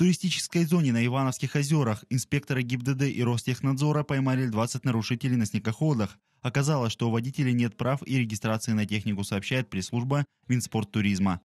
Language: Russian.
туристической зоне на Ивановских озерах инспекторы ГИБДД и Ростехнадзора поймали 20 нарушителей на снегоходах. Оказалось, что у водителей нет прав и регистрации на технику, сообщает пресс-служба Минспорттуризма.